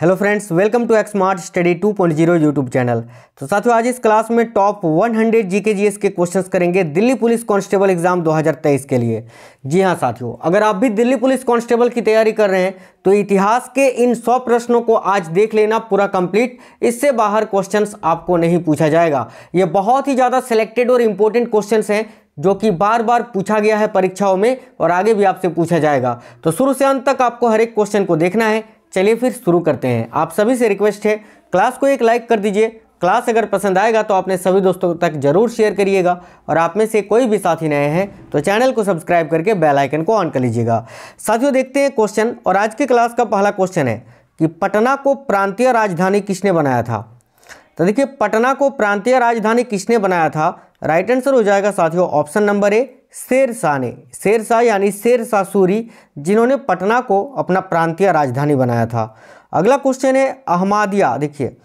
hello friends welcome to smart study 2.0 YouTube channel तो साथियों आज इस क्लास में टॉप 100 हंड्रेड जीएस के क्वेश्चंस करेंगे दिल्ली पुलिस कांस्टेबल एग्जाम 2023 के लिए जी हां साथियों अगर आप भी दिल्ली पुलिस कांस्टेबल की तैयारी कर रहे हैं तो इतिहास के इन 100 प्रश्नों को आज देख लेना पूरा कंप्लीट इससे बाहर क्वेश्चन आपको नहीं पूछा जाएगा ये बहुत ही ज़्यादा सेलेक्टेड और इम्पोर्टेंट क्वेश्चन हैं जो कि बार बार पूछा गया है परीक्षाओं में और आगे भी आपसे पूछा जाएगा तो शुरू से अंत तक आपको हर एक क्वेश्चन को देखना है चलिए फिर शुरू करते हैं आप सभी से रिक्वेस्ट है क्लास को एक लाइक कर दीजिए क्लास अगर पसंद आएगा तो आपने सभी दोस्तों तक जरूर शेयर करिएगा और आप में से कोई भी साथी नए हैं तो चैनल को सब्सक्राइब करके बेल आइकन को ऑन कर लीजिएगा साथियों देखते हैं क्वेश्चन और आज के क्लास का पहला क्वेश्चन है कि पटना को प्रांतीय राजधानी किसने बनाया था तो देखिए पटना को प्रांतीय राजधानी किसने बनाया था राइट आंसर हो जाएगा साथियों ऑप्शन नंबर ए शेरशाह ने शाह यानी शेर शाह सूरी जिन्होंने पटना को अपना प्रांतीय राजधानी बनाया था अगला क्वेश्चन है अहमादिया देखिए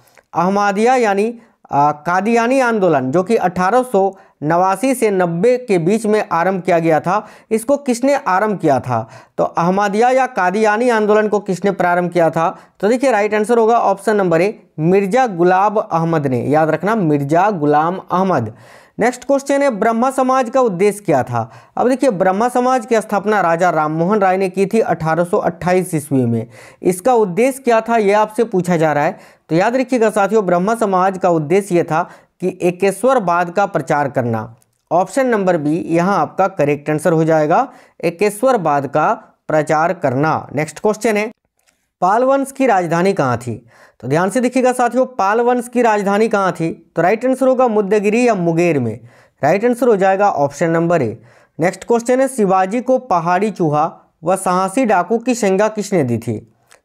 अहमादिया यानी कादियानी आंदोलन जो कि अठारह से 90 के बीच में आरंभ किया गया था इसको किसने आरंभ किया था तो अहमदिया या कादियानी आंदोलन को किसने प्रारंभ किया था तो देखिए राइट आंसर होगा option number A Mirza Gulab Ahmad ने याद रखना मिर्ज़ा गुलाम अहमद नेक्स्ट क्वेश्चन है ब्रह्मा समाज का उद्देश्य क्या था अब देखिए ब्रह्मा समाज की स्थापना राजा राममोहन राय ने की थी 1828 ईस्वी में इसका उद्देश्य क्या था यह आपसे पूछा जा रहा है तो याद रखिएगा साथियों ब्रह्मा समाज का उद्देश्य यह था कि एकेश्वरवाद का प्रचार करना ऑप्शन नंबर बी यहाँ आपका करेक्ट आंसर हो जाएगा एकेश्वरवाद का प्रचार करना नेक्स्ट क्वेश्चन है पालवंश की राजधानी कहाँ थी तो ध्यान से देखिएगा साथियों पालवंश की राजधानी कहाँ थी तो राइट आंसर होगा मुद्दगिरी या मुगेर में राइट आंसर हो जाएगा option number A next question है शिवाजी को पहाड़ी चूहा व साहसी डाकू की संज्ञा किसने दी थी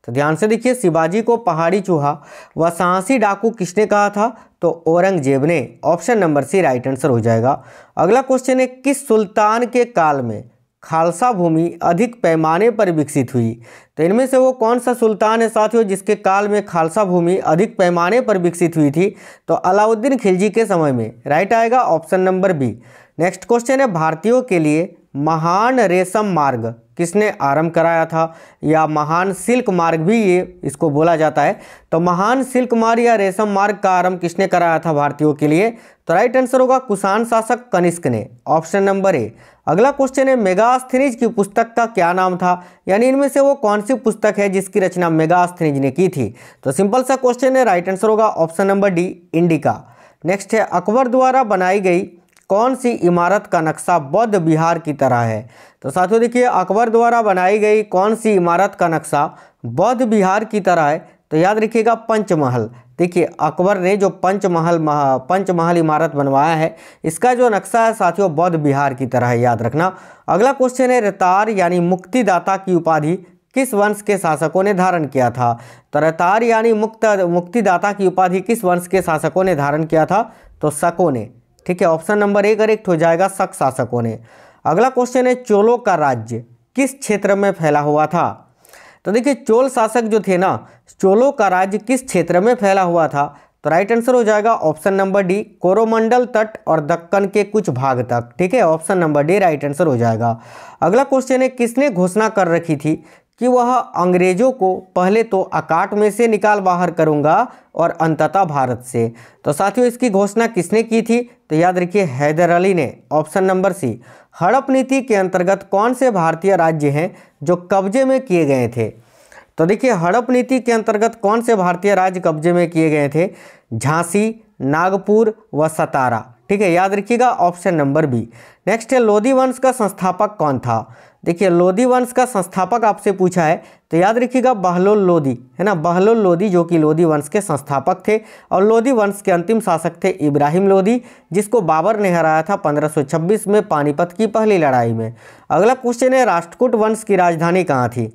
तो ध्यान से देखिए शिवाजी को पहाड़ी चूहा व साहसी डाकू किसने कहा था तो औरंगजेब ने option number C right answer हो जाएगा अगला क्वेश्चन है किस सुल्तान के काल में खालसा भूमि अधिक पैमाने पर विकसित हुई तो इनमें से वो कौन सा सुल्तान है साथियों जिसके काल में खालसा भूमि अधिक पैमाने पर विकसित हुई थी तो अलाउद्दीन खिलजी के समय में राइट आएगा option number B next question है भारतीयों के लिए महान रेशम मार्ग किसने आरंभ कराया था या महान सिल्क मार्ग भी ये इसको बोला जाता है तो महान सिल्क मार्ग या रेशम मार्ग का आरंभ किसने कराया था भारतीयों के लिए तो राइट आंसर होगा कुषाण शासक कनिष्क ने ऑप्शन नंबर ए अगला क्वेश्चन है मेगास्थनीज की पुस्तक का क्या नाम था यानी इनमें से वो कौन सी पुस्तक है जिसकी रचना मेगास्थनीज ने की थी तो सिंपल सा क्वेश्चन है राइट आंसर होगा option number D Indica next है अकबर द्वारा बनाई गई कौन सी इमारत का नक्शा बौद्ध बिहार की तरह है तो साथियों देखिए अकबर द्वारा बनाई गई कौन सी इमारत का नक्शा बौद्ध बिहार की तरह है तो याद रखिएगा पंचमहल देखिए अकबर ने जो पंचमहल पंचमहल इमारत बनवाया है इसका जो नक्शा है साथियों बौद्ध बिहार की तरह है याद रखना अगला क्वेश्चन है रतार यानी मुक्तिदाता की उपाधि किस वंश के शासकों ने धारण किया था तो रतार यानी मुक्त मुक्तिदाता की उपाधि किस वंश के शासकों ने धारण किया था तो शकों ने ठीक है ऑप्शन नंबर एक करेक्ट हो जाएगा शक शासकों ने अगला क्वेश्चन है चोलों का राज्य किस क्षेत्र में फैला हुआ था तो देखिए चोल शासक जो थे ना चोलों का राज्य किस क्षेत्र में फैला हुआ था तो राइट आंसर हो जाएगा ऑप्शन नंबर डी कोरोमंडल तट और दक्कन के कुछ भाग तक ठीक है option number D right answer हो जाएगा अगला क्वेश्चन है किसने घोषणा कर रखी थी कि वह अंग्रेज़ों को पहले तो अकाट में से निकाल बाहर करूंगा और अंततः भारत से तो साथियों इसकी घोषणा किसने की थी तो याद रखिए हैदर अली ने ऑप्शन नंबर सी हड़प नीति के अंतर्गत कौन से भारतीय राज्य हैं जो कब्जे में किए गए थे तो देखिए हड़प नीति के अंतर्गत कौन से भारतीय राज्य कब्जे में किए गए थे झांसी नागपुर व सतारा ठीक है याद रखिएगा ऑप्शन नंबर बी नेक्स्ट है लोधी वंश का संस्थापक कौन था देखिए लोधी वंश का संस्थापक आपसे पूछा है तो याद रखिएगा बहलोल लोधी है ना बहलोल लोधी जो कि लोधी वंश के संस्थापक थे और लोधी वंश के अंतिम शासक थे इब्राहिम लोधी जिसको बाबर ने हराया था 1526 में पानीपत की पहली लड़ाई में अगला क्वेश्चन है राष्ट्रकूट वंश की राजधानी कहाँ थी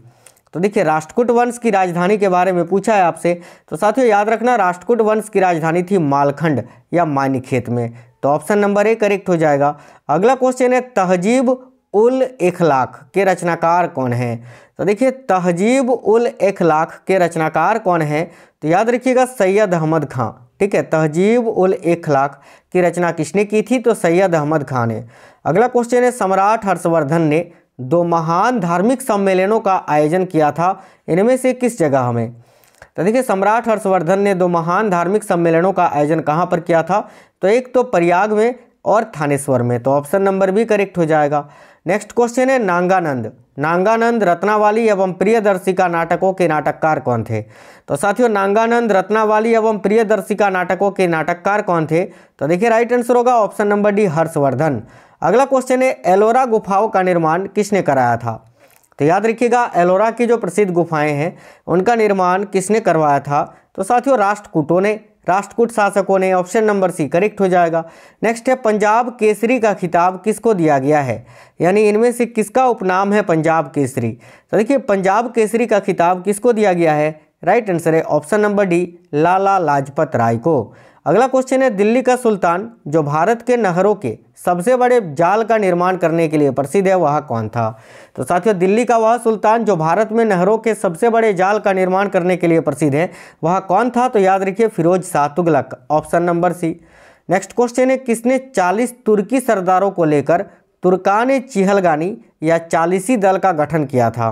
तो देखिए राष्ट्रकूट वंश की राजधानी के बारे में पूछा है आपसे तो साथियों याद रखना राष्ट्रकूट वंश की राजधानी थी मालखंड या मानिखेत में तो ऑप्शन नंबर ए करेक्ट हो जाएगा अगला क्वेश्चन है तहजीब उल इखलाक के रचनाकार कौन हैं तो देखिए तहजीब उल इखलाक के रचनाकार कौन हैं तो याद रखिएगा सैयद अहमद खां ठीक है तहजीब उल इखलाक की रचना किसने की थी तो सैयद अहमद खां ने अगला क्वेश्चन है सम्राट हर्षवर्धन ने दो महान धार्मिक सम्मेलनों का आयोजन किया था इनमें से किस जगह में तो देखिए सम्राट हर्षवर्धन ने दो महान धार्मिक सम्मेलनों का आयोजन कहाँ पर किया था तो एक तो प्रयाग में और थानेश्वर में तो ऑप्शन नंबर भी करेक्ट हो जाएगा नेक्स्ट क्वेश्चन है नांगानंद नांगानंद रत्नावाली एवं प्रियदर्शिका नाटकों के नाटककार कौन थे तो साथियों नांगानंद रत्नावाली एवं प्रियदर्शिका नाटकों के नाटककार कौन थे तो देखिए राइट आंसर होगा ऑप्शन नंबर डी हर्षवर्धन अगला क्वेश्चन है एलोरा गुफाओं का निर्माण किसने कराया था तो याद रखिएगा एलोरा की जो प्रसिद्ध गुफाएं हैं उनका निर्माण किसने करवाया था तो साथियों राष्ट्रकूटों ने राष्ट्रकूट शासकों ने ऑप्शन नंबर सी करेक्ट हो जाएगा नेक्स्ट है पंजाब केसरी का खिताब किसको दिया गया है यानी इनमें से किसका उपनाम है पंजाब केसरी तो देखिए पंजाब केसरी का खिताब किसको दिया गया है राइट आंसर है option number D Lala Lajpat Rai को अगला क्वेश्चन है दिल्ली का सुल्तान जो भारत के नहरों के सबसे बड़े जाल का निर्माण करने के लिए प्रसिद्ध है वह कौन था तो साथियों दिल्ली का वह सुल्तान जो भारत में नहरों के सबसे बड़े जाल का निर्माण करने के लिए प्रसिद्ध है वह कौन था तो याद रखिए Firoz Shah Tughlaq option number C next question है किसने चालीस तुर्की सरदारों को लेकर तुर्कान चिहलगानी या चालीसी दल का गठन किया था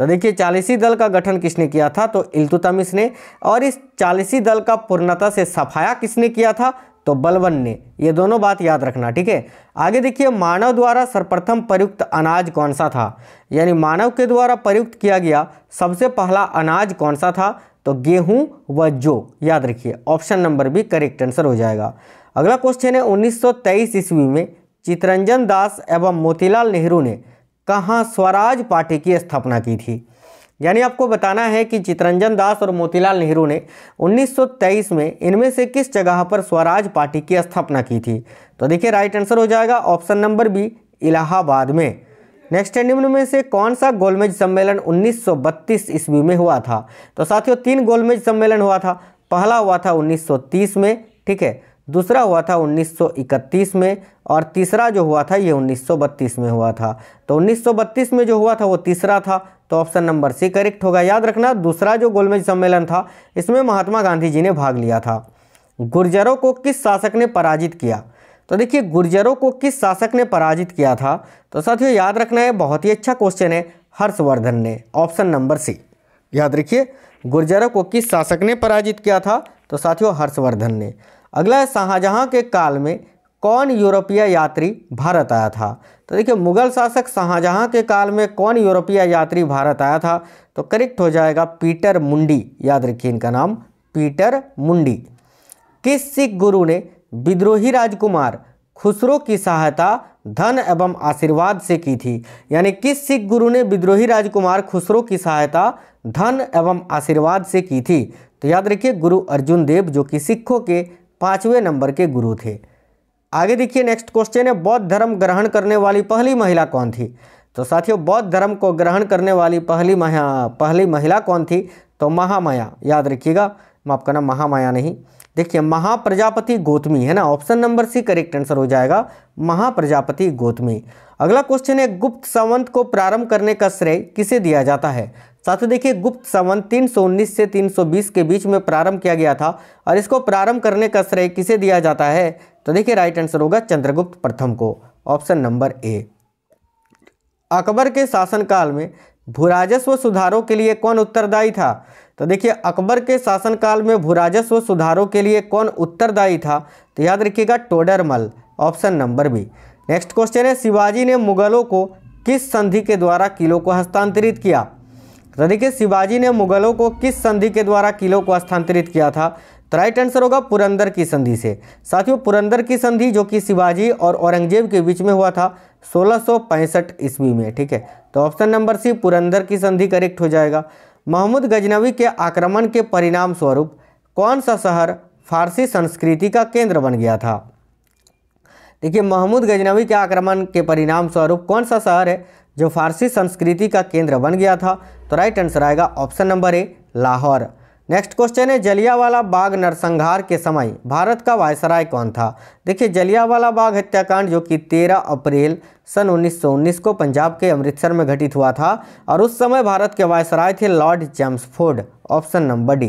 तो देखिए चालीसी दल का गठन किसने किया था तो इल्तुतमिश ने और इस चालीसी दल का पूर्णता से सफाया किसने किया था तो बलबन ने ये दोनों बात याद रखना ठीक है आगे देखिए मानव द्वारा सर्वप्रथम प्रयुक्त अनाज कौन सा था यानी मानव के द्वारा प्रयुक्त किया गया सबसे पहला अनाज कौन सा था तो गेहूं व जो याद रखिए option number B correct answer हो जाएगा अगला क्वेश्चन है 1923 ईस्वी में चितरंजन दास एवं मोतीलाल नेहरू ने कहाँ स्वराज पार्टी की स्थापना की थी यानी आपको बताना है कि चितरंजन दास और मोतीलाल नेहरू ने 1923 में इनमें से किस जगह पर स्वराज पार्टी की स्थापना की थी तो देखिए राइट आंसर हो जाएगा ऑप्शन नंबर बी इलाहाबाद में नेक्स्ट निम्न में से कौन सा गोलमेज सम्मेलन 1932 ईस्वी में हुआ था तो साथियों तीन गोलमेज सम्मेलन हुआ था पहला हुआ था 1930 में ठीक है दूसरा हुआ था 1931 में और तीसरा जो हुआ था ये 1932 में हुआ था तो 1932 में जो हुआ था वो तीसरा था तो ऑप्शन नंबर सी करेक्ट होगा याद रखना दूसरा जो गोलमेज सम्मेलन था इसमें महात्मा गांधी जी ने भाग लिया था गुर्जरों को किस शासक ने पराजित किया तो देखिए गुर्जरों को किस शासक ने पराजित किया था तो साथियों याद रखना है बहुत ही अच्छा क्वेश्चन है हर्षवर्धन ने ऑप्शन नंबर सी याद रखिए गुर्जरों को किस शासक ने पराजित किया था तो साथियों हर्षवर्धन ने अगला है शाहजहाँ के काल में कौन यूरोपीय यात्री भारत आया था तो देखिए मुगल शासक शाहजहाँ के काल में कौन यूरोपीय यात्री भारत आया था तो करेक्ट हो जाएगा पीटर मुंडी याद रखिए इनका नाम पीटर मुंडी किस सिख गुरु ने विद्रोही राजकुमार खुसरो की सहायता धन एवं आशीर्वाद से की थी यानी किस सिख गुरु ने विद्रोही राजकुमार खुसरो की सहायता धन एवं आशीर्वाद से की थी तो याद रखिए गुरु अर्जुन देव जो कि सिखों के पाँचवें नंबर के गुरु थे आगे देखिए नेक्स्ट क्वेश्चन है बौद्ध धर्म ग्रहण करने वाली पहली महिला कौन थी तो साथियों बौद्ध धर्म को ग्रहण करने वाली पहली महा पहली महिला कौन थी तो महामाया याद रखिएगा आपका नाम महामाया नहीं देखिए महाप्रजापति गौतमी है ना option number C correct answer हो जाएगा महाप्रजापति गौतमी अगला क्वेश्चन है गुप्त संवंत को प्रारंभ करने का श्रेय किसे दिया जाता है ही देखिए गुप्त संवत तीन से 320 के बीच में प्रारंभ किया गया था और इसको प्रारंभ करने का श्रेय किसे दिया जाता है तो देखिए राइट आंसर होगा चंद्रगुप्त प्रथम को ऑप्शन नंबर ए अकबर के शासनकाल में भू राजस्व सुधारों के लिए कौन उत्तरदायी था तो देखिए अकबर के शासनकाल में भू राजस्व सुधारों के लिए कौन उत्तरदायी था तो याद रखिएगा Todarmal option number B next question है शिवाजी ने मुगलों को किस संधि के द्वारा किलों को हस्तांतरित किया तो देखिए शिवाजी ने मुगलों को किस संधि के द्वारा किलों को स्थानांतरित किया था तो राइट आंसर होगा पुरंदर की संधि से साथियों पुरंदर की संधि जो कि शिवाजी और औरंगजेब के बीच में हुआ था सोलह ईस्वी में ठीक है तो ऑप्शन नंबर सी पुरंदर की संधि करेक्ट हो जाएगा महमूद गजनवी के आक्रमण के परिणाम स्वरूप कौन सा शहर फारसी संस्कृति का केंद्र बन गया था देखिए महमूद गजनवी के आक्रमण के परिणाम स्वरूप कौन सा शहर है जो फारसी संस्कृति का केंद्र बन गया था तो राइट आंसर आएगा option number A Lahore next question है जलियावाला बाग नरसंहार के समय भारत का वायसराय कौन था देखिए जलियावाला बाग हत्याकांड जो कि 13 अप्रैल सन 1919 को पंजाब के अमृतसर में घटित हुआ था और उस समय भारत के वायसराय थे Lord Chelmsford option number D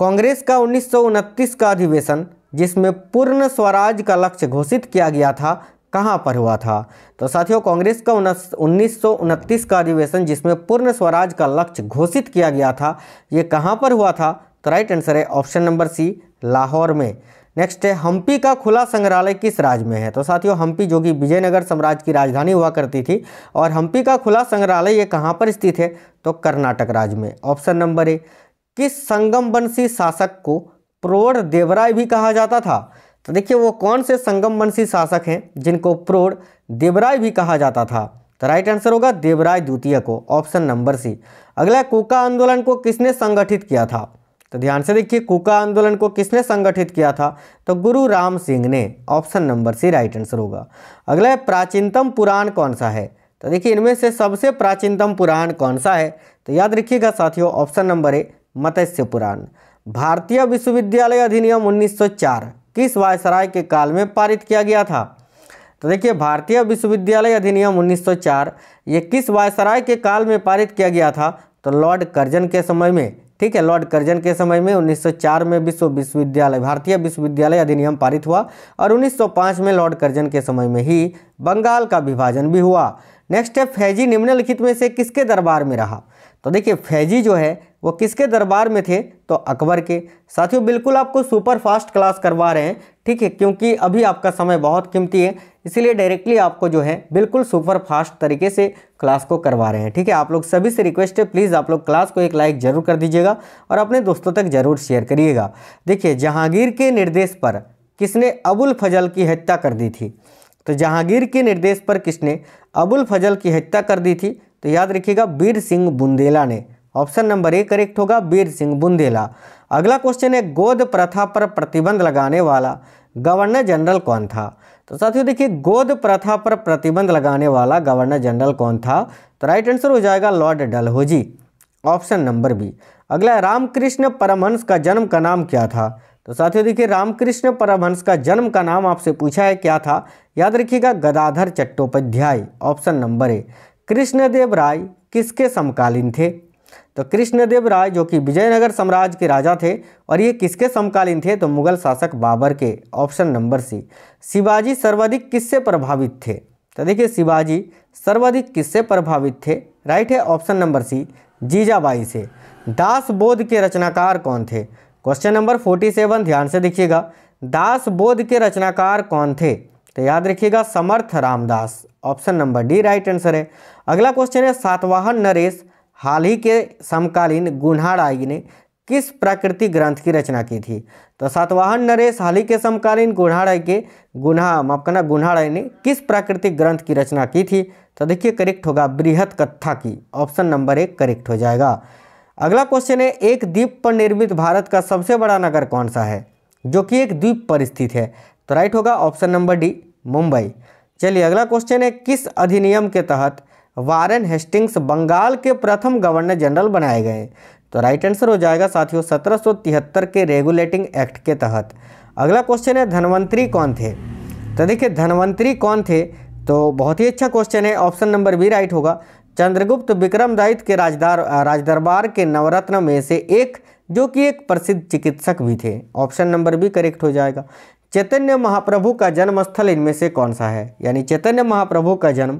Congress का उन्नीस का अधिवेशन जिसमें पूर्ण स्वराज का लक्ष्य घोषित किया गया था कहाँ पर हुआ था तो साथियों कांग्रेस का उन्नीस का अधिवेशन जिसमें पूर्ण स्वराज का लक्ष्य घोषित किया गया था ये कहाँ पर हुआ था तो राइट आंसर है ऑप्शन नंबर सी लाहौर में नेक्स्ट है हम्पी का खुला संग्रहालय किस राज्य में है तो साथियों हम्पी जो कि विजयनगर साम्राज्य की राजधानी हुआ करती थी और हम्पी का खुला संग्रहालय ये कहाँ पर स्थित है तो कर्नाटक राज्य में ऑप्शन नंबर ए किस संगमवंशी शासक को प्रोढ़ देवराय भी कहा जाता था तो देखिए वो कौन से संगम वंशी शासक हैं जिनको प्रोड़ देवराय भी कहा जाता था तो राइट आंसर होगा देवराय द्वितीय को ऑप्शन नंबर सी अगला कोका आंदोलन को किसने संगठित किया था तो ध्यान से देखिए कोका आंदोलन को किसने संगठित किया था तो गुरु राम सिंह ने option number C right answer होगा अगला प्राचीनतम पुराण कौन सा है तो देखिए इनमें से सबसे प्राचीनतम पुराण कौन सा है तो याद रखिएगा साथियों ऑप्शन नंबर ए मत्स्य पुराण भारतीय विश्वविद्यालय अधिनियम उन्नीस किस वायसराय के काल में पारित किया गया था तो देखिए भारतीय विश्वविद्यालय अधिनियम 1904 ये किस वायसराय के काल में पारित किया गया था तो लॉर्ड कर्जन के समय में ठीक है लॉर्ड कर्जन के समय में 1904 में विश्व विश्वविद्यालय भारतीय विश्वविद्यालय अधिनियम पारित हुआ और 1905 में लॉर्ड कर्जन के समय में ही बंगाल का विभाजन भी हुआ नेक्स्ट है फैजी निम्नलिखित में से किसके दरबार में रहा तो देखिए फैजी जो है वो किसके दरबार में थे तो अकबर के साथियों बिल्कुल आपको सुपर फास्ट क्लास करवा रहे हैं ठीक है क्योंकि अभी आपका समय बहुत कीमती है इसीलिए डायरेक्टली आपको जो है बिल्कुल सुपर फास्ट तरीके से क्लास को करवा रहे हैं ठीक है आप लोग सभी से रिक्वेस्ट है प्लीज़ आप लोग क्लास को एक लाइक ज़रूर कर दीजिएगा और अपने दोस्तों तक ज़रूर शेयर करिएगा देखिए जहांगीर के निर्देश पर किसने अबुल फजल की हत्या कर दी थी तो जहांगीर के निर्देश पर किसने अबुल फजल की हत्या कर दी थी तो याद रखिएगा बीर सिंह बुंदेला ने ऑप्शन नंबर ए करेक्ट होगा बीर सिंह बुंदेला अगला क्वेश्चन है गोद प्रथा पर प्रतिबंध लगाने वाला गवर्नर जनरल कौन था तो साथियों देखिए गोद प्रथा पर प्रतिबंध लगाने वाला गवर्नर जनरल कौन था तो राइट आंसर हो जाएगा Lord Dalhousie option number B अगला रामकृष्ण परमहंस का जन्म का नाम क्या था तो साथियों देखिए रामकृष्ण परमहंस का जन्म का नाम आपसे पूछा है क्या था याद रखिएगा Gadadhar Chattopadhyay option number A Krishnadeva Raya किसके समकालीन थे तो कृष्णदेव राय जो कि विजयनगर साम्राज्य के राजा थे और ये किसके समकालीन थे तो मुगल शासक बाबर के ऑप्शन नंबर सी शिवाजी सर्वाधिक किससे प्रभावित थे तो देखिए शिवाजी सर्वाधिक किससे प्रभावित थे राइट है ऑप्शन नंबर सी जीजाबाई से दास बोध के रचनाकार कौन थे क्वेश्चन नंबर फोर्टी सेवन ध्यान से देखिएगा दास बोध के रचनाकार कौन थे तो याद रखिएगा Samarth Ramdas option number D right answer है अगला क्वेश्चन है सातवाहन नरेश हाल ही के समकालीन गुन्हाड़ाई ने किस प्राकृतिक ग्रंथ की रचना की थी तो सातवाहन नरेश हाल ही के समकालीन गुन्हाड़ाई के गुन्हा माफ करना गुन्हाड़ाई ने किस प्राकृतिक ग्रंथ की रचना की थी तो देखिए करेक्ट होगा बृहत कथा की ऑप्शन नंबर एक करेक्ट हो जाएगा अगला क्वेश्चन है एक द्वीप पर निर्मित भारत का सबसे बड़ा नगर कौन सा है जो कि एक द्वीप पर स्थित है तो राइट होगा ऑप्शन नंबर डी मुंबई चलिए अगला क्वेश्चन है किस अधिनियम के तहत वारेन हेस्टिंग्स बंगाल के प्रथम गवर्नर जनरल बनाए गए तो राइट आंसर हो जाएगा साथियों सत्रह के रेगुलेटिंग एक्ट के तहत अगला क्वेश्चन है धनवंतरी कौन थे तो देखिए धनवंतरी कौन थे तो बहुत ही अच्छा क्वेश्चन है ऑप्शन नंबर बी राइट होगा चंद्रगुप्त विक्रमदायित्य के राजदार राजदरबार के नवरत्न में से एक जो कि एक प्रसिद्ध चिकित्सक भी थे ऑप्शन नंबर भी करेक्ट हो जाएगा चैतन्य महाप्रभु का जन्म स्थल इनमें से कौन सा है यानी चैतन्य महाप्रभु का जन्म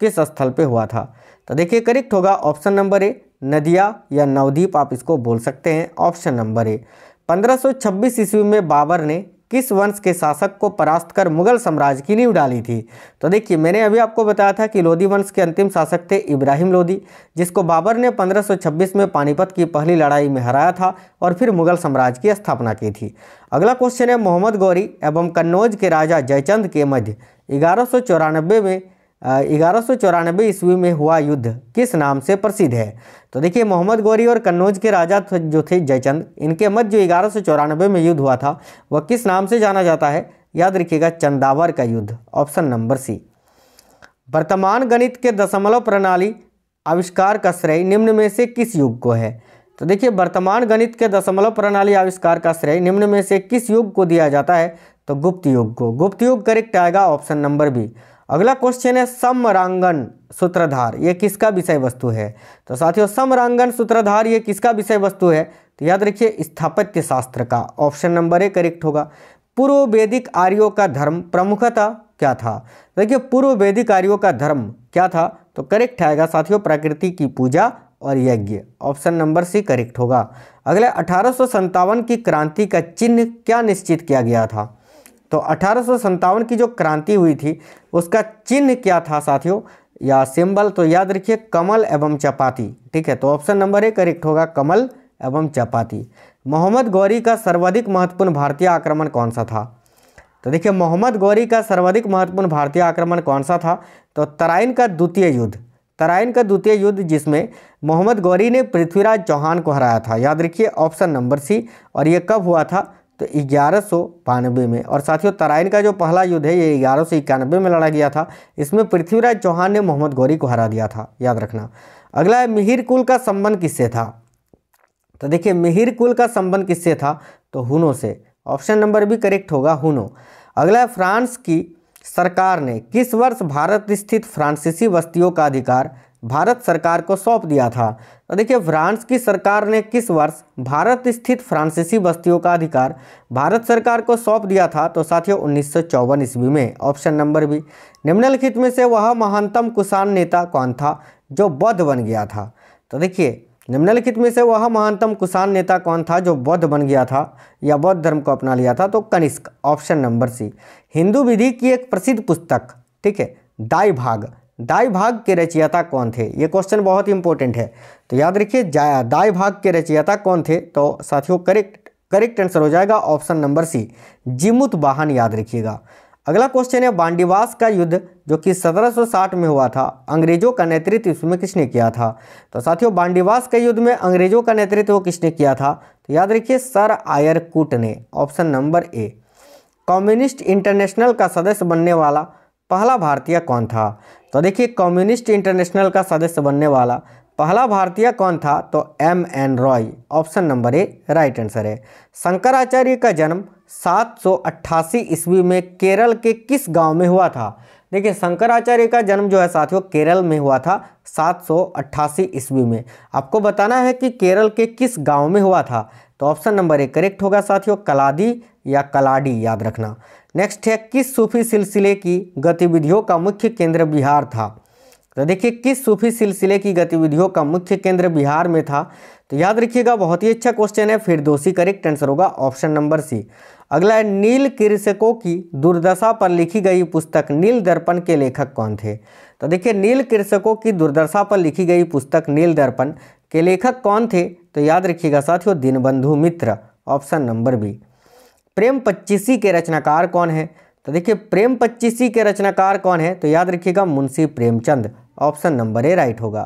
किस स्थल पे हुआ था तो देखिए करेक्ट होगा ऑप्शन नंबर ए नदिया या नवदीप आप इसको बोल सकते हैं ऑप्शन नंबर ए 1526 ईस्वी में बाबर ने किस वंश के शासक को परास्त कर मुगल साम्राज्य की नींव डाली थी तो देखिए मैंने अभी आपको बताया था कि लोधी वंश के अंतिम शासक थे इब्राहिम लोधी जिसको बाबर ने 1526 में पानीपत की पहली लड़ाई में हराया था और फिर मुगल साम्राज्य की स्थापना की थी अगला क्वेश्चन है मोहम्मद गौरी एवं कन्नौज के राजा जयचंद के मध्य ग्यारह में ग्यारह सौ चौरानबे ईस्वी में हुआ युद्ध किस नाम से प्रसिद्ध है तो देखिए मोहम्मद गौरी और कन्नौज के राजा जो थे जयचंद इनके मध्य जो ग्यारह सौ चौरानबे में युद्ध हुआ था वह किस नाम से जाना जाता है याद रखिएगा चंदावर का युद्ध ऑप्शन नंबर सी वर्तमान गणित के दशमलव प्रणाली आविष्कार का श्रेय निम्न में से किस युग को है तो देखिए वर्तमान गणित के दशमलव प्रणाली आविष्कार का श्रेय निम्न में से किस युग को दिया जाता है तो गुप्त युग को गुप्त युग करेक्ट आएगा ऑप्शन नंबर बी अगला क्वेश्चन है समरांगन सूत्रधार ये किसका विषय वस्तु है तो साथियों समरांगन सूत्रधार ये किसका विषय वस्तु है तो याद रखिए स्थापत्य शास्त्र का ऑप्शन नंबर ए करेक्ट होगा पूर्व वैदिक आर्यों का धर्म प्रमुखता क्या था देखिए पूर्व वैदिक आर्यों का धर्म क्या था तो करेक्ट आएगा साथियों प्रकृति की पूजा और यज्ञ ऑप्शन नंबर सी करेक्ट होगा अगले अठारह की क्रांति का चिन्ह क्या निश्चित किया गया था तो अठारह की जो क्रांति हुई थी उसका चिन्ह क्या था साथियों या सिंबल तो याद रखिए कमल एवं चपाती ठीक है तो ऑप्शन नंबर ए करेक्ट होगा कमल एवं चपाती मोहम्मद गौरी का सर्वाधिक महत्वपूर्ण भारतीय आक्रमण कौन सा था तो देखिए मोहम्मद गौरी का सर्वाधिक महत्वपूर्ण भारतीय आक्रमण कौन सा था तो तराइन का द्वितीय युद्ध तराइन का द्वितीय युद्ध जिसमें मोहम्मद गौरी ने पृथ्वीराज चौहान को हराया था याद रखिए ऑप्शन नंबर सी और ये कब हुआ था तो ग्यारह सौ में और साथियों तराइन का जो पहला युद्ध है ये ग्यारह सौ इक्यानबे में लड़ा गया था इसमें पृथ्वीराज चौहान ने मोहम्मद गौरी को हरा दिया था याद रखना अगला है मिहिर कुल का संबंध किससे था तो देखिए मिहिर कुल का संबंध किससे था तो हुनो से ऑप्शन नंबर भी करेक्ट होगा हुनो अगला है फ्रांस की सरकार ने किस वर्ष भारत स्थित फ्रांसीसी बस्तियों का अधिकार भारत सरकार को सौंप दिया था तो देखिए फ्रांस की सरकार ने किस वर्ष भारत स्थित फ्रांसीसी बस्तियों का अधिकार भारत सरकार को सौंप दिया था तो साथियों उन्नीस सौ ईस्वी में ऑप्शन नंबर बी निम्नलिखित में से वह महानतम कुषाण नेता कौन था जो बौद्ध बन गया था तो देखिए निम्नलिखित में से वह महानतम कुषाण नेता कौन था जो बौद्ध बन गया था या बौद्ध धर्म को अपना लिया था तो Kanishka option number C Hindu विधि की एक प्रसिद्ध पुस्तक ठीक है दाई भाग दाई भाग के रचयिता कौन थे ये क्वेश्चन बहुत इंपॉर्टेंट है तो याद रखिए दाई भाग के रचयिता कौन थे तो साथियों करेक्ट करेक्ट आंसर हो जाएगा ऑप्शन नंबर सी जिमुत बाहन याद रखिएगा अगला क्वेश्चन है बांडीवास का युद्ध जो कि 1760 में हुआ था अंग्रेजों का नेतृत्व इसमें किसने किया था तो साथियों बांडीवास के युद्ध में अंग्रेजों का नेतृत्व किसने किया था तो याद रखिए सर आयर ने option number A Communist International का सदस्य बनने वाला पहला भारतीय कौन था तो देखिए कम्युनिस्ट इंटरनेशनल का सदस्य बनने वाला पहला भारतीय कौन था तो M N Roy option number A right answer है शंकराचार्य का जन्म 788 ईस्वी में केरल के किस गांव में हुआ था देखिए शंकराचार्य का जन्म जो है साथियों केरल में हुआ था 788 ईस्वी में आपको बताना है कि केरल के किस गांव में हुआ था तो ऑप्शन नंबर ए करेक्ट होगा साथियों कलादी या कलाडी याद रखना नेक्स्ट है किस सूफी सिलसिले की गतिविधियों का मुख्य केंद्र बिहार था तो देखिए किस सूफी सिलसिले की गतिविधियों का मुख्य केंद्र बिहार में था तो याद रखिएगा बहुत ही अच्छा क्वेश्चन है फिर दोषी करेक्ट आंसर होगा ऑप्शन नंबर सी अगला है नील कृषकों की दुर्दशा पर लिखी गई पुस्तक नील दर्पण के लेखक कौन थे तो देखिए नील कृषकों की दुर्दशा पर लिखी गई पुस्तक नील दर्पण के लेखक कौन थे तो याद रखिएगा साथियों Dinabandhu Mitra option number B Prem Pachisi के रचनाकार कौन है तो देखिए प्रेम पच्चीसी के रचनाकार कौन है तो याद रखिएगा Munshi Premchand option number A right होगा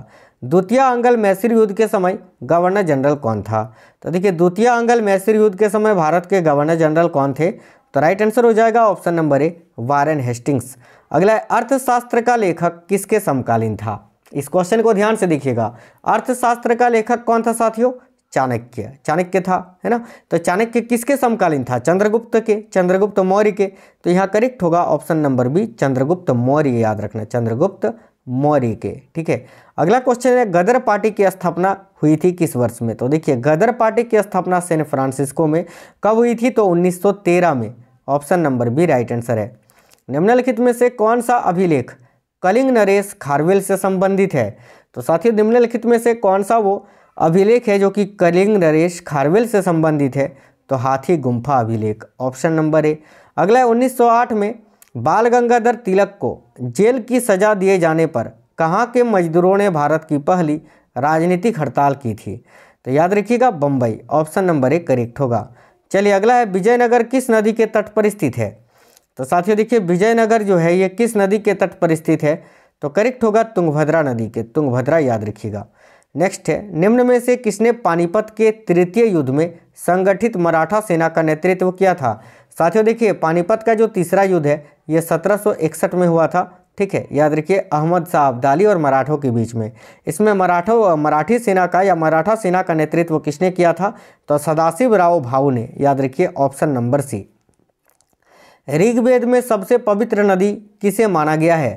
द्वितीय अंगल मैसूर युद्ध के समय गवर्नर जनरल कौन था तो देखिए द्वितीय अंगल मैसूर युद्ध के समय भारत के गवर्नर जनरल कौन थे तो राइट आंसर हो जाएगा option number A Warren Hastings अगला अर्थशास्त्र का लेखक किसके समकालीन था इस क्वेश्चन को ध्यान से देखिएगा अर्थशास्त्र का लेखक कौन था साथियों चाणक्य चाणक्य था है ना तो चाणक्य किसके समकालीन था चंद्रगुप्त के चंद्रगुप्त मौर्य के तो यहाँ करेक्ट होगा option number B Chandragupta Maurya याद रखना चंद्रगुप्त मौर्य के ठीक है अगला क्वेश्चन है गदर पार्टी की स्थापना हुई थी किस वर्ष में तो देखिए गदर पार्टी की स्थापना सैन फ्रांसिस्को में कब हुई थी तो 1913 में option number B right answer है निम्नलिखित में से कौन सा अभिलेख कलिंग नरेश खारवेल से संबंधित है तो साथियों निम्नलिखित में से कौन सा वो अभिलेख है जो कि कलिंग नरेश खारवेल से संबंधित है तो हाथी गुम्फा अभिलेख ऑप्शन नंबर ए अगला है 1908 में बाल गंगाधर तिलक को जेल की सजा दिए जाने पर कहाँ के मजदूरों ने भारत की पहली राजनीतिक हड़ताल की थी तो याद रखिएगा Bombay option number A correct होगा चलिए अगला है विजयनगर किस नदी के तट पर स्थित है तो साथियों देखिए विजयनगर जो है ये किस नदी के तट पर स्थित है तो करेक्ट होगा तुंगभद्रा नदी के तुंगभद्रा याद रखिएगा नेक्स्ट है निम्न में से किसने पानीपत के तृतीय युद्ध में संगठित मराठा सेना का नेतृत्व किया था साथियों देखिए पानीपत का जो तीसरा युद्ध है ये 1761 में हुआ था ठीक है याद रखिए अहमद शाह अब्दाली और मराठों के बीच में इसमें मराठों मराठी सेना का या मराठा सेना का नेतृत्व किसने किया था तो सदाशिव राव भाऊ ने याद रखिए ऑप्शन नंबर सी ऋग्वेद में सबसे पवित्र नदी किसे माना गया है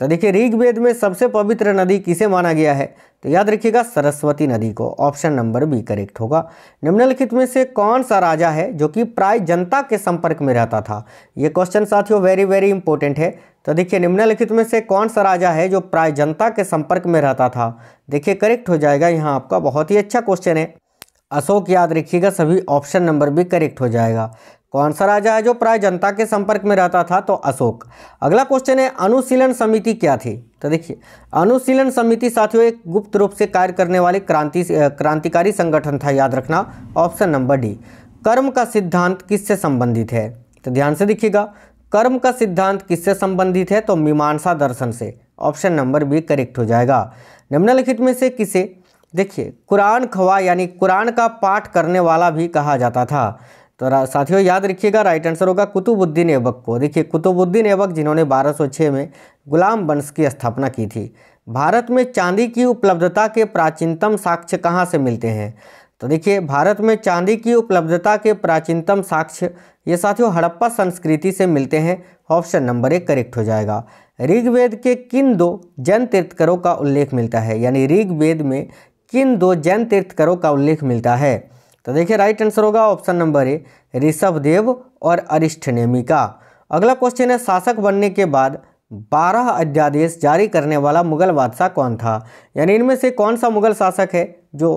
तो देखिए ऋग्वेद में सबसे पवित्र नदी किसे माना गया है तो याद रखिएगा सरस्वती नदी को ऑप्शन नंबर बी करेक्ट होगा निम्नलिखित में से कौन सा राजा है जो कि प्राय जनता के संपर्क में रहता था ये क्वेश्चन साथियों वेरी वेरी इंपॉर्टेंट है तो देखिए निम्नलिखित में से कौन सा राजा है जो प्राय जनता के संपर्क में रहता था देखिए करेक्ट हो जाएगा यहाँ आपका बहुत ही अच्छा क्वेश्चन है अशोक याद रखिएगा सभी ऑप्शन नंबर भी करेक्ट हो जाएगा कौन सा राजा है जो प्राय जनता के संपर्क में रहता था तो अशोक अगला क्वेश्चन है अनुशीलन समिति क्या थी तो देखिए अनुशीलन समिति साथियों एक गुप्त रूप से कार्य करने वाले क्रांति क्रांतिकारी संगठन था याद रखना ऑप्शन नंबर डी कर्म का सिद्धांत किससे संबंधित है तो ध्यान से देखिएगा कर्म का सिद्धांत किससे संबंधित है तो मीमांसा दर्शन से ऑप्शन नंबर बी करेक्ट हो जाएगा निम्नलिखित में से किसे देखिए कुरान खवा यानी कुरान का पाठ करने वाला भी कहा जाता था तो साथियों याद रखिएगा राइट आंसर होगा कुतुबुद्दीन ऐबक को देखिए कुतुबुद्दीन ऐबक जिन्होंने 1206 में गुलाम वंश की स्थापना की थी भारत में चांदी की उपलब्धता के प्राचीनतम साक्ष्य कहाँ से मिलते हैं तो देखिए भारत में चांदी की उपलब्धता के प्राचीनतम साक्ष्य ये साथियों हड़प्पा संस्कृति से मिलते हैं ऑप्शन नंबर एक करेक्ट हो जाएगा ऋग्वेद के किन दो जन तीर्थकरों का उल्लेख मिलता है यानी ऋग्वेद में किन दो जैन तीर्थकरों का उल्लेख मिलता है तो देखिए राइट आंसर होगा ऑप्शन नंबर ए ऋषभदेव और अरिष्ठ नेमिका अगला क्वेश्चन है शासक बनने के बाद बारह अध्यादेश जारी करने वाला मुगल बादशाह कौन था यानी इनमें से कौन सा मुगल शासक है जो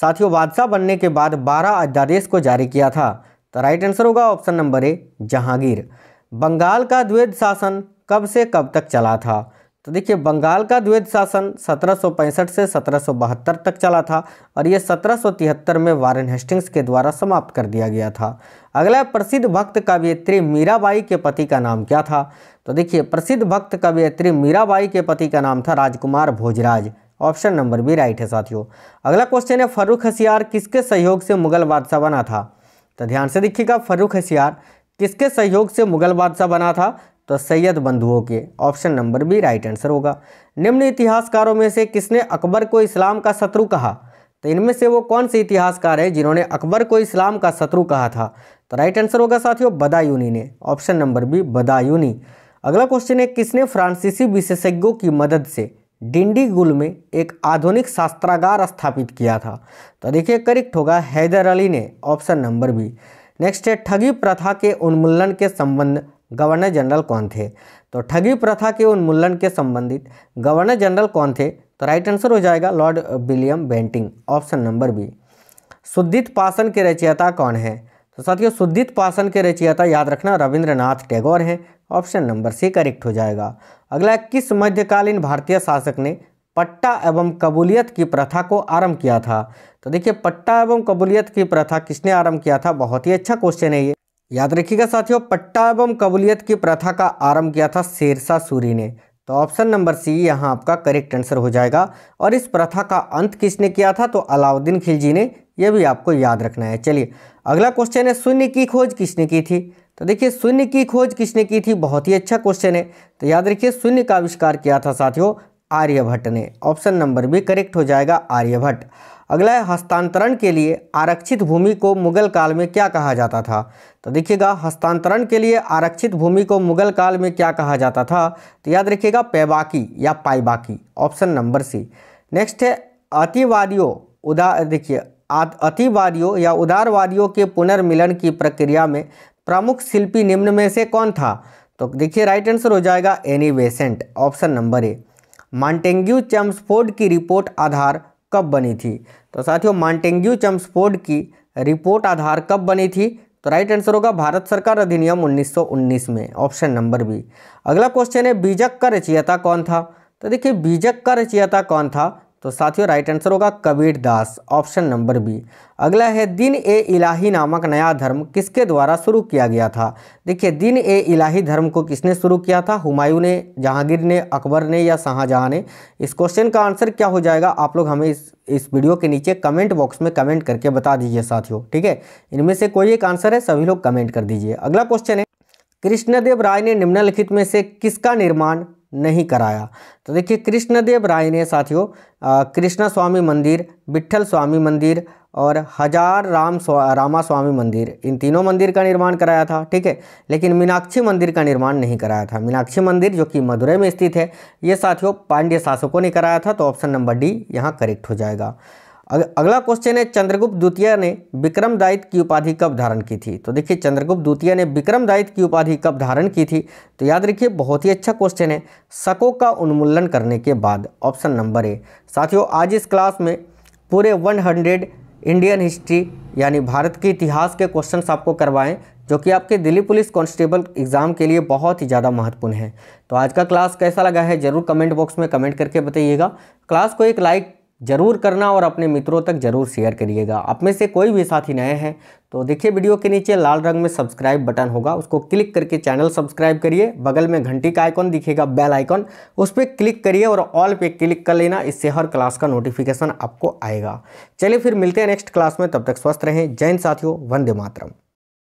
साथियों बादशाह बनने के बाद बारह अध्यादेश को जारी किया था तो राइट आंसर होगा option number A Jahangir Bengal का द्वैध शासन कब से कब तक चला था तो देखिए बंगाल का द्वैत शासन 1765 से 1772 तक चला था और ये 1773 में वारन हेस्टिंग्स के द्वारा समाप्त कर दिया गया था अगला प्रसिद्ध भक्त कवियत्री मीराबाई के पति का नाम क्या था तो देखिए प्रसिद्ध भक्त कवियत्री मीराबाई के पति का नाम था राजकुमार Bhojraj option number B right है साथियों अगला क्वेश्चन है फरूख हसियार किसके सहयोग से मुगल बादशाह बना था तो ध्यान से देखिएगा फरूख हसियार किसके सहयोग से मुगल बादशाह बना था तो सैयद बंधुओं के option number B right answer होगा निम्न इतिहासकारों में से किसने अकबर को इस्लाम का शत्रु कहा तो इनमें से वो कौन से इतिहासकार हैं जिन्होंने अकबर को इस्लाम का शत्रु कहा था तो राइट आंसर होगा साथियों बदायूनी ने ऑप्शन नंबर बी बदायूनी अगला क्वेश्चन है किसने फ्रांसीसी विशेषज्ञों की मदद से डिंडीगुल में एक आधुनिक शास्त्रागार स्थापित किया था तो देखिए करेक्ट होगा हैदर अली ने ऑप्शन नंबर बी नेक्स्ट है ठगी प्रथा के उन्मूलन के संबंध गवर्नर जनरल कौन थे तो ठगी प्रथा के उन्मूलन के संबंधित गवर्नर जनरल कौन थे तो राइट आंसर हो जाएगा Lord William Bentinck option number B शुद्धित पासन के रचयिता कौन है तो साथियों शुद्धित पासन के रचयिता याद रखना रविंद्रनाथ टैगोर हैं ऑप्शन नंबर सी करेक्ट हो जाएगा अगला किस मध्यकालीन भारतीय शासक ने पट्टा एवं कबूलियत की प्रथा को आरंभ किया था तो देखिए पट्टा एवं कबूलियत की प्रथा किसने आरंभ किया था बहुत ही अच्छा क्वेश्चन है ये याद रखिएगा साथियों पट्टा एवं कबूलियत की प्रथा का आरंभ किया था शेरशाह सूरी ने तो ऑप्शन नंबर सी यहाँ आपका करेक्ट आंसर हो जाएगा और इस प्रथा का अंत किसने किया था तो अलाउद्दीन खिलजी ने यह भी आपको याद रखना है चलिए अगला क्वेश्चन है शून्य की खोज किसने की थी तो देखिए शून्य की खोज किसने की थी बहुत ही अच्छा क्वेश्चन है तो याद रखिए शून्य का आविष्कार किया था साथियों आर्यभट्ट ने ऑप्शन नंबर भी करेक्ट हो जाएगा आर्यभट्ट अगला है हस्तांतरण के लिए आरक्षित भूमि को मुगल काल में क्या कहा जाता था तो देखिएगा हस्तांतरण के लिए आरक्षित भूमि को मुगल काल में क्या कहा जाता था तो याद रखिएगा पैबाकी या Paibaki option number C next है अतिवादियों उदा देखिए अतिवादियों या उदारवादियों के पुनर्मिलन की प्रक्रिया में प्रमुख शिल्पी निम्न में से कौन था तो देखिए राइट आंसर हो जाएगा Annie Besant option number A Montagu Chelmsford की रिपोर्ट आधार कब बनी थी तो साथियों मॉन्टेंग्यू चम्सफोर्ड की रिपोर्ट आधार कब बनी थी तो राइट आंसर होगा भारत सरकार अधिनियम 1919 में ऑप्शन नंबर बी अगला क्वेश्चन है बीजक का रचियता कौन था तो देखिए बीजक का रचियता कौन था तो साथियों राइट आंसर होगा Kabir Das option number B अगला है दिन ए इलाही नामक नया धर्म किसके द्वारा शुरू किया गया था देखिए दिन ए इलाही धर्म को किसने शुरू किया था हुमायूं ने जहांगीर ने अकबर ने या शाहजहां ने इस क्वेश्चन का आंसर क्या हो जाएगा आप लोग हमें इस इस वीडियो के नीचे कमेंट बॉक्स में कमेंट करके बता दीजिए साथियों ठीक है इनमें से कोई एक आंसर है सभी लोग कमेंट कर दीजिए अगला क्वेश्चन है कृष्णदेव राय ने निम्नलिखित में से किसका निर्माण नहीं कराया तो देखिए कृष्णदेव राय ने साथियों कृष्णा स्वामी मंदिर विट्ठल स्वामी मंदिर और हजार राम स्वा, रामा स्वामी मंदिर इन तीनों मंदिर का निर्माण कराया था ठीक है लेकिन मीनाक्षी मंदिर का निर्माण नहीं कराया था मीनाक्षी मंदिर जो कि मदुरई में स्थित है ये साथियों पांड्य शासकों ने कराया था तो ऑप्शन नंबर डी यहाँ करेक्ट हो जाएगा अगला क्वेश्चन है चंद्रगुप्त द्वितीय ने विक्रम दायित्व की उपाधि कब धारण की थी तो देखिए चंद्रगुप्त द्वितीय ने विक्रम दायित्व की उपाधि कब धारण की थी तो याद रखिए बहुत ही अच्छा क्वेश्चन है शकों का उन्मूलन करने के बाद ऑप्शन नंबर ए साथियों आज इस क्लास में पूरे 100 इंडियन हिस्ट्री यानी भारत के इतिहास के क्वेश्चन आपको करवाएँ जो कि आपके दिल्ली पुलिस कांस्टेबल एग्ज़ाम के लिए बहुत ही ज़्यादा महत्वपूर्ण है तो आज का क्लास कैसा लगा है ज़रूर कमेंट बॉक्स में कमेंट करके बताइएगा क्लास को एक लाइक ज़रूर करना और अपने मित्रों तक ज़रूर शेयर करिएगा आप में से कोई भी साथी नए हैं तो देखिए वीडियो के नीचे लाल रंग में सब्सक्राइब बटन होगा उसको क्लिक करके चैनल सब्सक्राइब करिए बगल में घंटी का आइकॉन दिखेगा बेल आइकॉन उस पर क्लिक करिए और ऑल पे क्लिक कर लेना इससे हर क्लास का नोटिफिकेशन आपको आएगा चलिए फिर मिलते हैं नेक्स्ट क्लास में तब तक स्वस्थ रहें जैन साथियों वंदे मातरम